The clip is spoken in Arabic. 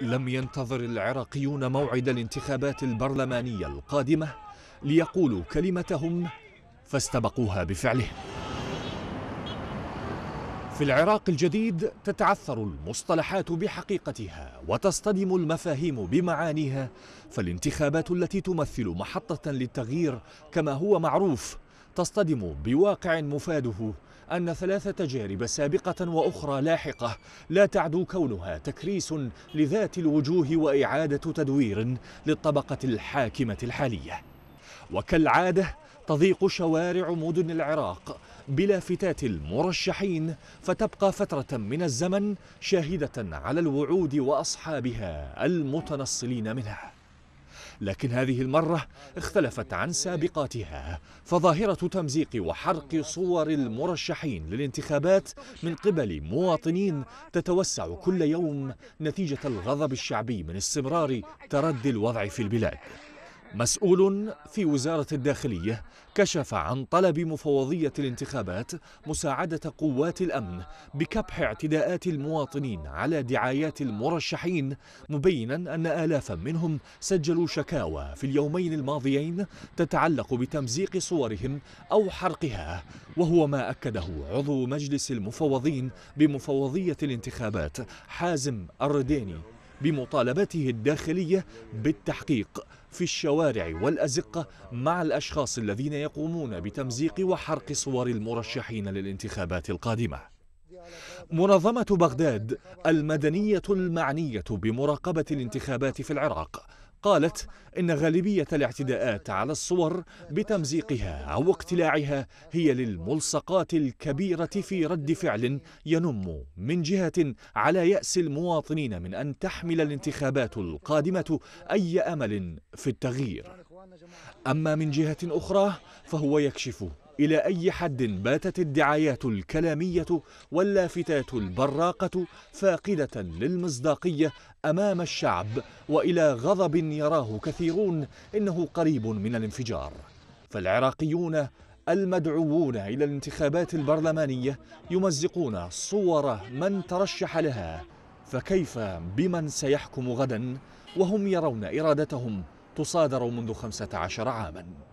لم ينتظر العراقيون موعد الانتخابات البرلمانية القادمة ليقولوا كلمتهم فاستبقوها بفعلهم في العراق الجديد تتعثر المصطلحات بحقيقتها وتصطدم المفاهيم بمعانيها فالانتخابات التي تمثل محطة للتغيير كما هو معروف تصطدم بواقع مفاده أن ثلاث تجارب سابقة وأخرى لاحقة لا تعدو كونها تكريس لذات الوجوه وإعادة تدوير للطبقة الحاكمة الحالية وكالعادة تضيق شوارع مدن العراق بلافتات المرشحين فتبقى فترة من الزمن شاهدة على الوعود وأصحابها المتنصلين منها لكن هذه المرة اختلفت عن سابقاتها فظاهرة تمزيق وحرق صور المرشحين للانتخابات من قبل مواطنين تتوسع كل يوم نتيجة الغضب الشعبي من استمرار تردي الوضع في البلاد مسؤول في وزارة الداخلية كشف عن طلب مفوضية الانتخابات مساعدة قوات الأمن بكبح اعتداءات المواطنين على دعايات المرشحين مبينا أن آلافا منهم سجلوا شكاوى في اليومين الماضيين تتعلق بتمزيق صورهم أو حرقها وهو ما أكده عضو مجلس المفوضين بمفوضية الانتخابات حازم الرديني بمطالبته الداخلية بالتحقيق في الشوارع والأزقة مع الأشخاص الذين يقومون بتمزيق وحرق صور المرشحين للانتخابات القادمة منظمة بغداد المدنية المعنية بمراقبة الانتخابات في العراق قالت إن غالبية الاعتداءات على الصور بتمزيقها أو اقتلاعها هي للملصقات الكبيرة في رد فعل ينم من جهة على يأس المواطنين من أن تحمل الانتخابات القادمة أي أمل في التغيير أما من جهة أخرى فهو يكشف إلى أي حد باتت الدعايات الكلامية واللافتات البراقة فاقدة للمصداقية أمام الشعب وإلى غضب يراه كثيرون إنه قريب من الانفجار فالعراقيون المدعوون إلى الانتخابات البرلمانية يمزقون صور من ترشح لها فكيف بمن سيحكم غدا وهم يرون إرادتهم تصادر منذ 15 عاماً